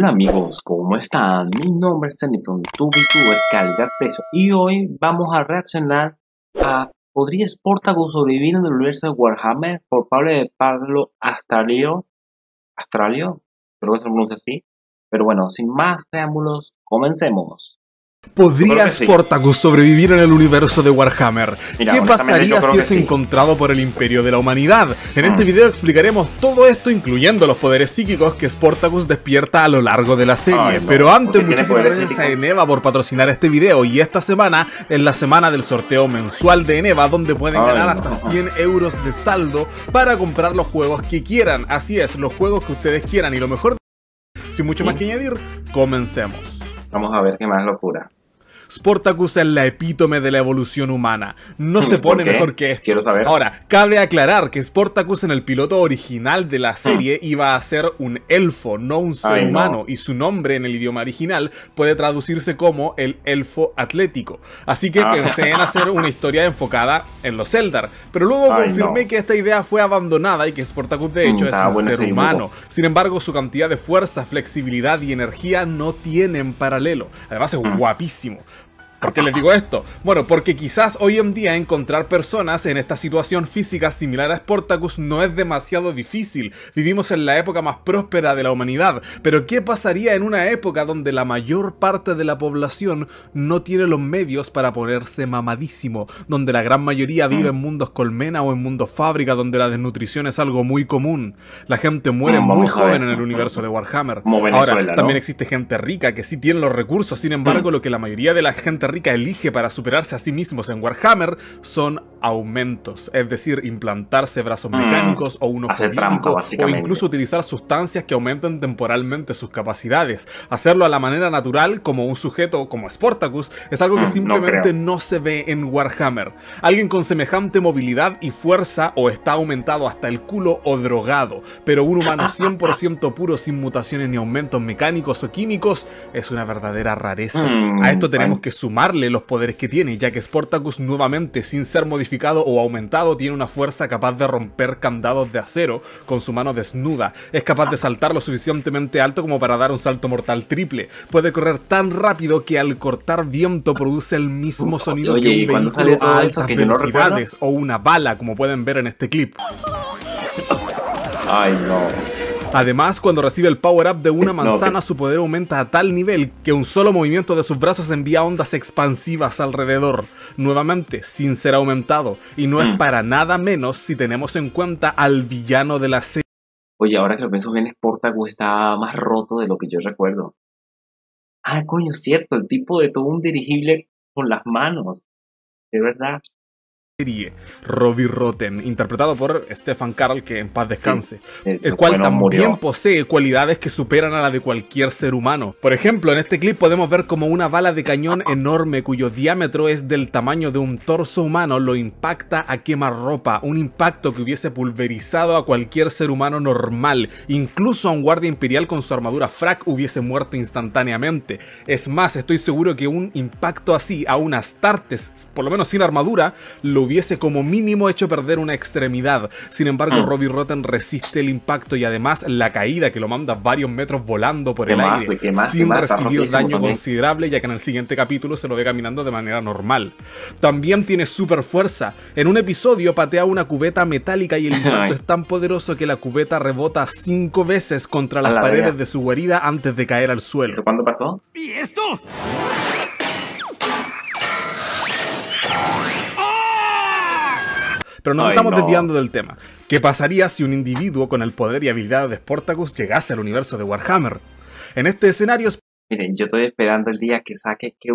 Hola amigos, ¿cómo están? Mi nombre es Zenifron, tu VTuber calidad precio y hoy vamos a reaccionar a ¿Podría Sportago sobrevivir en el universo de Warhammer? por Pablo de Pablo Astralio Astralio, creo que se pronuncia así pero bueno, sin más preámbulos, comencemos ¿Podría Sportacus sobrevivir en el universo de Warhammer? ¿Qué pasaría si es encontrado por el Imperio de la Humanidad? En este mm. video explicaremos todo esto, incluyendo los poderes psíquicos que Sportacus despierta a lo largo de la serie. Pero antes, muchísimas gracias a Eneva por patrocinar este video. Y esta semana es la semana del sorteo mensual de Eneva, donde pueden ganar hasta 100 euros de saldo para comprar los juegos que quieran. Así es, los juegos que ustedes quieran. Y lo mejor, sin mucho más mm. que añadir, comencemos. Vamos a ver qué más locura. Sportacus es la epítome de la evolución humana. No se pone mejor que esto. Quiero saber. Ahora, cabe aclarar que Sportacus en el piloto original de la serie hmm. iba a ser un elfo, no un ser humano, y su nombre en el idioma original puede traducirse como el elfo atlético. Así que ah. pensé en hacer una historia enfocada en los Eldar, pero luego confirmé que esta idea fue abandonada y que Sportacus de hecho mm, es ah, un ser humano. Sin embargo, su cantidad de fuerza, flexibilidad y energía no tienen paralelo. Además es mm. guapísimo. ¿Por qué les digo esto? Bueno, porque quizás hoy en día encontrar personas en esta situación física similar a Sportacus no es demasiado difícil. Vivimos en la época más próspera de la humanidad, pero ¿qué pasaría en una época donde la mayor parte de la población no tiene los medios para ponerse mamadísimo, donde la gran mayoría vive en mundos colmena o en mundos fábrica donde la desnutrición es algo muy común? La gente muere mm, muy joven en el universo de Warhammer. Ahora, también existe gente rica que sí tiene los recursos, sin embargo, mm. lo que la mayoría de la gente Rica elige para superarse a sí mismos en Warhammer son aumentos, es decir, implantarse brazos mm, mecánicos o uno ojo o incluso utilizar sustancias que aumenten temporalmente sus capacidades. Hacerlo a la manera natural, como un sujeto como Sportacus, es algo que mm, simplemente no, se ve en Warhammer. Alguien con semejante movilidad y fuerza o está aumentado hasta el culo o drogado, pero un humano 100% puro sin mutaciones ni aumentos mecánicos o químicos es una verdadera rareza. Mm, a esto tenemos que sumar los poderes que tiene, ya que Sportacus nuevamente, sin ser modificado o aumentado, tiene una fuerza capaz de romper candados de acero con su mano desnuda. Es capaz de saltar lo suficientemente alto como para dar un salto mortal triple. Puede correr tan rápido que al cortar viento produce el mismo sonido que un vehículo a altas velocidades o una bala, como pueden ver en este clip. Ay, no. Además, cuando recibe el power-up de una manzana, su poder aumenta a tal nivel que un solo movimiento de sus brazos envía ondas expansivas alrededor, nuevamente sin ser aumentado, y no es mm. para nada menos si tenemos en cuenta al villano de la serie. Oye, ahora que lo pienso bien, Sportago está más roto de lo que yo recuerdo. Ah, coño, cierto, el tipo de todo un dirigible con las manos. De verdad serie Robbie Rotten, interpretado por Stefan Carl, que en paz descanse, el, cual también posee cualidades que superan a la de cualquier ser humano. Por ejemplo, en este clip podemos ver como una bala de cañón enorme cuyo diámetro es del tamaño de un torso humano lo impacta a ropa. un impacto que hubiese pulverizado a cualquier ser humano normal, incluso a un guardia imperial con su armadura frac hubiese muerto instantáneamente. Es más, estoy seguro que un impacto así a un Astartes, por lo menos sin armadura, lo hubiese como mínimo hecho perder una extremidad. Sin embargo, mm. Robbie Rotten resiste el impacto y además la caída que lo manda varios metros volando por el aire sin recibir daño considerable, ya que en el siguiente capítulo se lo ve caminando de manera normal. También tiene super fuerza. En un episodio patea una cubeta metálica y el impacto es tan poderoso que la cubeta rebota cinco veces contra las paredes de su guarida antes de caer al suelo. cuándo pasó? ¿Y esto? Pero nos estamos desviando del tema. ¿Qué pasaría si un individuo con el poder y habilidad de Sportacus llegase al universo de Warhammer? En este escenario... Miren, yo estoy esperando el día que saque que,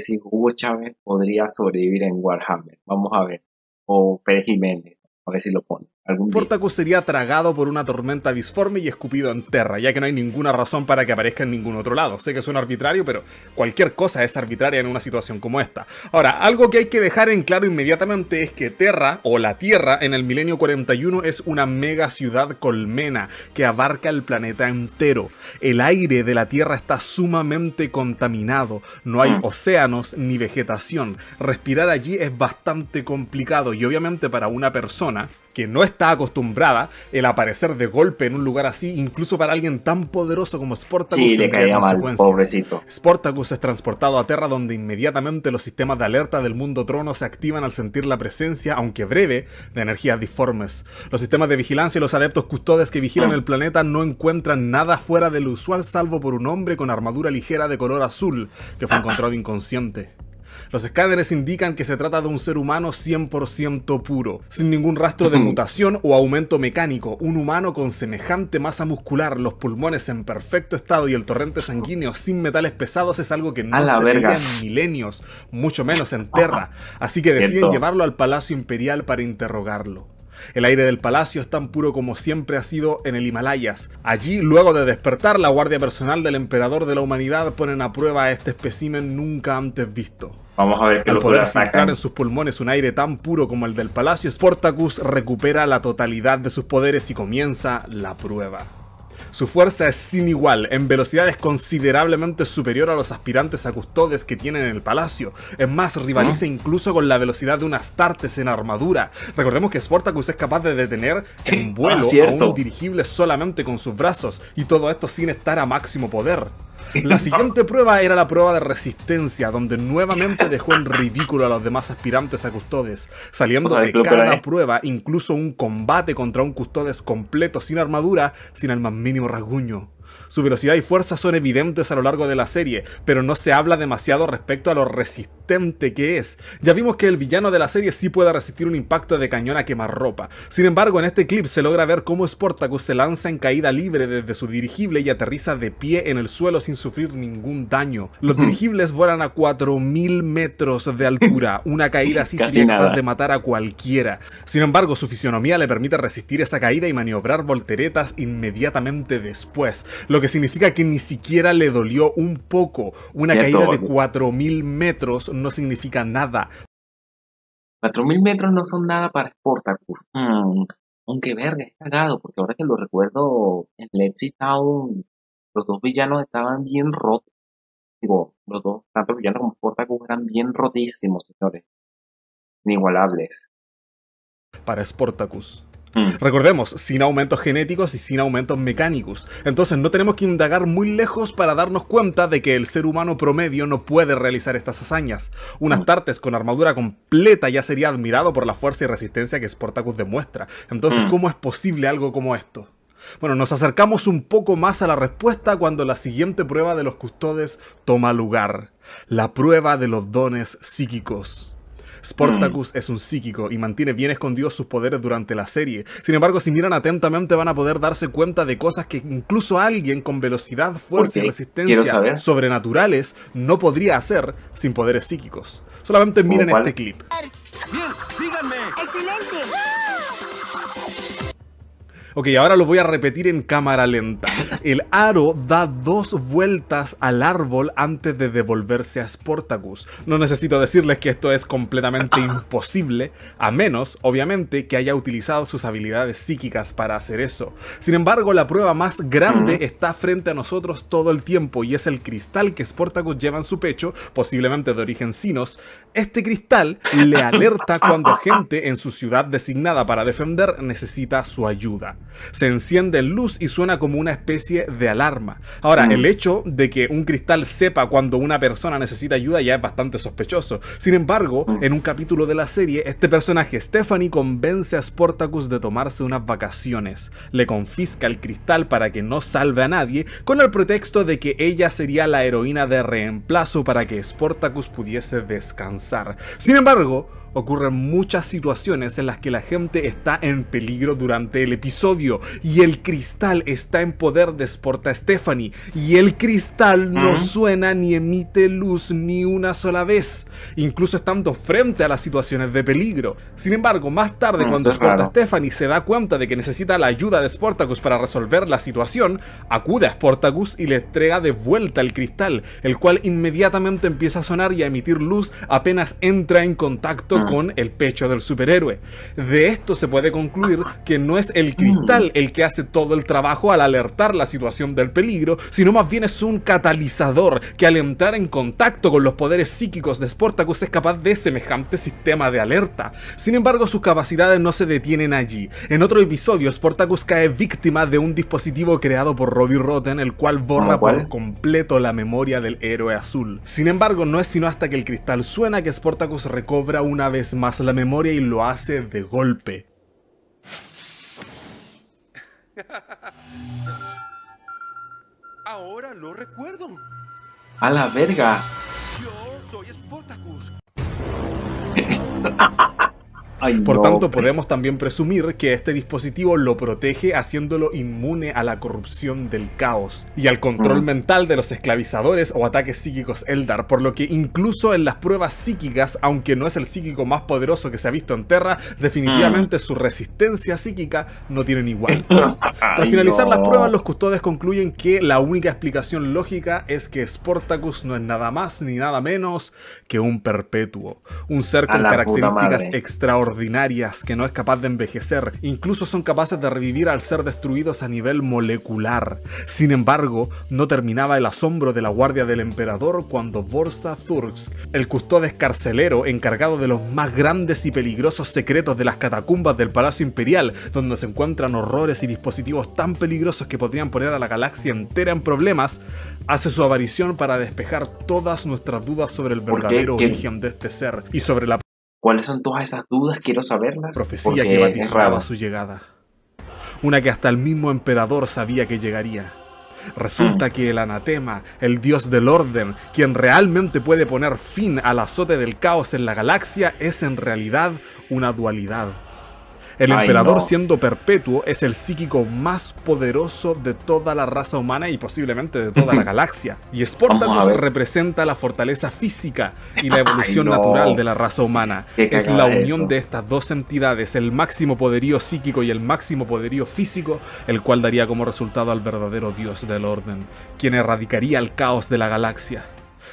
si Hugo Chávez podría sobrevivir en Warhammer. Vamos a ver. O Pérez Jiménez. A ver si lo pone. Algún sería tragado por una tormenta disforme y escupido en tierra, ya que no hay ninguna razón para que aparezca en ningún otro lado. Sé que suena arbitrario, pero cualquier cosa es arbitraria en una situación como esta. Ahora, algo que hay que dejar en claro inmediatamente es que Terra, o la Tierra, en el milenio 41 es una mega ciudad colmena que abarca el planeta entero. El aire de la Tierra está sumamente contaminado, no hay mm. océanos ni vegetación. Respirar allí es bastante complicado y obviamente para una persona que no está acostumbrada el aparecer de golpe en un lugar así, incluso para alguien tan poderoso como Sportacus. Sí, le caía mal, pobrecito. Sportacus es transportado a Terra donde inmediatamente los sistemas de alerta del mundo trono se activan al sentir la presencia, aunque breve, de energías disformes. Los sistemas de vigilancia y los adeptos custodes que vigilan el planeta no encuentran nada fuera del usual salvo por un hombre con armadura ligera de color azul que fue ah. encontrado inconsciente. Los escáneres indican que se trata de un ser humano 100% puro, sin ningún rastro de mutación o aumento mecánico, un humano con semejante masa muscular, los pulmones en perfecto estado y el torrente sanguíneo sin metales pesados es algo que no se en milenios, mucho menos en Terra, así que deciden llevarlo al Palacio Imperial para interrogarlo. El aire del palacio es tan puro como siempre ha sido en el Himalayas. Allí, luego de despertar, la guardia personal del emperador de la humanidad ponen a prueba a este especimen nunca antes visto. Vamos a ver qué Al poder sacar en sus pulmones un aire tan puro como el del palacio, Sportacus recupera la totalidad de sus poderes y comienza la prueba. Su fuerza es sin igual, en velocidades considerablemente superior a los aspirantes a custodes que tienen en el palacio. Es más, rivaliza ah. incluso con la velocidad de unas tartes en armadura. Recordemos que Sportacus es capaz de detener en vuelo o ah, un dirigible solamente con sus brazos, y todo esto sin estar a máximo poder. La siguiente prueba era la prueba de resistencia, donde nuevamente dejó en ridículo a los demás aspirantes a custodes, saliendo de cada ¿eh? prueba incluso un combate contra un custodes completo sin armadura, sin el más mínimo rasguño. Su velocidad y fuerza son evidentes a lo largo de la serie, pero no se habla demasiado respecto a lo resistente que es. Ya vimos que el villano de la serie sí puede resistir un impacto de cañón a quemarropa. Sin embargo, en este clip se logra ver cómo Sportacus se lanza en caída libre desde su dirigible y aterriza de pie en el suelo sin sufrir ningún daño. Los dirigibles vuelan a 4000 metros de altura, una caída así sin de matar a cualquiera. Sin embargo, su fisionomía le permite resistir esa caída y maniobrar volteretas inmediatamente después lo que significa que ni siquiera le dolió un poco. Una caída de 4.000 metros no significa nada. 4.000 metros no son nada para Sportacus. Mm, aunque verga, es cagado, porque ahora que lo recuerdo, en Lexi Town los dos villanos estaban bien rotos. Digo, los dos, tanto villanos villano como Sportacus, eran bien rotísimos, señores. Inigualables. Para Sportacus. Mm. Recordemos, sin aumentos genéticos y sin aumentos mecánicos. Entonces no tenemos que indagar muy lejos para darnos cuenta de que el ser humano promedio no puede realizar estas hazañas. Unas mm. tartes con armadura completa ya sería admirado por la fuerza y resistencia que Sportacus demuestra. Entonces, mm. ¿cómo es posible algo como esto? Bueno, nos acercamos un poco más a la respuesta cuando la siguiente prueba de los custodes toma lugar. La prueba de los dones psíquicos. Sportacus mm. es un psíquico y mantiene bien escondidos sus poderes durante la serie. Sin embargo, si miran atentamente van a poder darse cuenta de cosas que incluso alguien con velocidad, fuerza y resistencia sobrenaturales no podría hacer sin poderes psíquicos. Solamente miren este clip. Bien, Excelente. Ok, ahora lo voy a repetir en cámara lenta. El aro da dos vueltas al árbol antes de devolverse a Sportacus. No necesito decirles que esto es completamente imposible, a menos, obviamente, que haya utilizado sus habilidades psíquicas para hacer eso. Sin embargo, la prueba más grande está frente a nosotros todo el tiempo y es el cristal que Sportacus lleva en su pecho, posiblemente de origen Sinos. Este cristal le alerta cuando gente en su ciudad designada para defender necesita su ayuda se enciende en luz y suena como una especie de alarma. Ahora, mm. el hecho de que un cristal sepa cuando una persona necesita ayuda ya es bastante sospechoso. Sin embargo, mm. en un capítulo de la serie, este personaje, Stephanie, convence a Sportacus de tomarse unas vacaciones. Le confisca el cristal para que no salve a nadie, con el pretexto de que ella sería la heroína de reemplazo para que Sportacus pudiese descansar. Sin embargo, ocurren muchas situaciones en las que la gente está en peligro durante el episodio y el cristal está en poder de Sporta Stephanie y el cristal no suena ni emite luz ni una sola vez, incluso estando frente a las situaciones de peligro. Sin embargo, más tarde mm, cuando Sporta Stephanie se da cuenta de que necesita la ayuda de Sportacus para resolver la situación, acude a Sportacus y le entrega de vuelta el cristal, el cual inmediatamente empieza a sonar y a emitir luz apenas entra en contacto con el pecho del superhéroe. De esto se puede concluir que no es el cristal el que hace todo el trabajo al alertar la situación del peligro, sino más bien es un catalizador que al entrar en contacto con los poderes psíquicos de Sportacus es capaz de semejante sistema de alerta. Sin embargo, sus capacidades no se detienen allí. En otro episodio, Sportacus cae víctima de un dispositivo creado por Robbie Rotten, el cual borra por completo la memoria del héroe azul. Sin embargo, no es sino hasta que el cristal suena que Sportacus recobra una más la memoria y lo hace de golpe. Ahora lo recuerdo. A la verga. Yo soy Por tanto, podemos también presumir que este dispositivo lo protege haciéndolo inmune a la corrupción del caos y al control mental de los esclavizadores o ataques psíquicos Eldar, por lo que incluso en las pruebas psíquicas, aunque no es el psíquico más poderoso que se ha visto en Terra, definitivamente mm. su resistencia psíquica no tiene igual. Para finalizar las pruebas, los custodes concluyen que la única explicación lógica es que Sportacus no es nada más ni nada menos que un perpetuo, un ser con características extraordinarias que no es capaz de envejecer, incluso son capaces de revivir al ser destruidos a nivel molecular. Sin embargo, no terminaba el asombro de la guardia del emperador cuando Borsa Turks, el custodes carcelero encargado de los más grandes y peligrosos secretos de las catacumbas del Palacio Imperial, donde se encuentran horrores y dispositivos tan peligrosos que podrían poner a la galaxia entera en problemas, hace su aparición para despejar todas nuestras dudas sobre el verdadero origen de este ser y sobre la ¿Cuáles son todas esas dudas? Quiero saberlas. Profecía que batizaba su llegada. Una que hasta el mismo emperador sabía que llegaría. Resulta mm. que el anatema, el dios del orden, quien realmente puede poner fin al azote del caos en la galaxia, es en realidad una dualidad el emperador, siendo perpetuo, es el psíquico más poderoso de toda la raza humana y posiblemente de toda la galaxia. Y Sportacus representa la fortaleza física y la evolución natural de la raza humana. Es la unión de estas dos entidades, el máximo poderío psíquico y el máximo poderío físico, el cual daría como resultado al verdadero dios del orden, quien erradicaría el caos de la galaxia.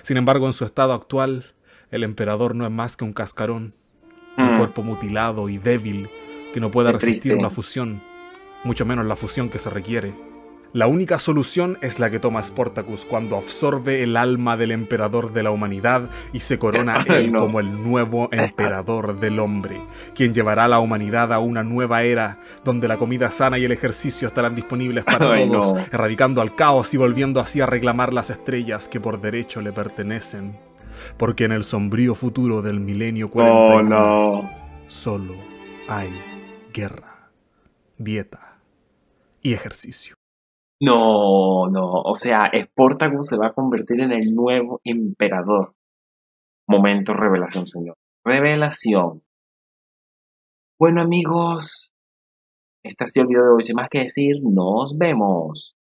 Sin embargo, en su estado actual, el emperador no es más que un cascarón, un mm. cuerpo mutilado y débil que no pueda resistir una fusión, mucho menos la fusión que se requiere. La única solución es la que toma Sportacus cuando absorbe el alma del emperador de la humanidad y se corona él como el nuevo emperador del hombre, quien llevará a la humanidad a una nueva era donde la comida sana y el ejercicio estarán disponibles para todos, erradicando al caos y volviendo así a reclamar las estrellas que por derecho le pertenecen. Porque en el sombrío futuro del milenio 41 solo hay guerra, dieta y ejercicio. No, no, o sea, Sportacus se va a convertir en el nuevo emperador. Momento revelación, señor. Revelación. Bueno, amigos, este ha sido el video de hoy. Sin más que decir, nos vemos.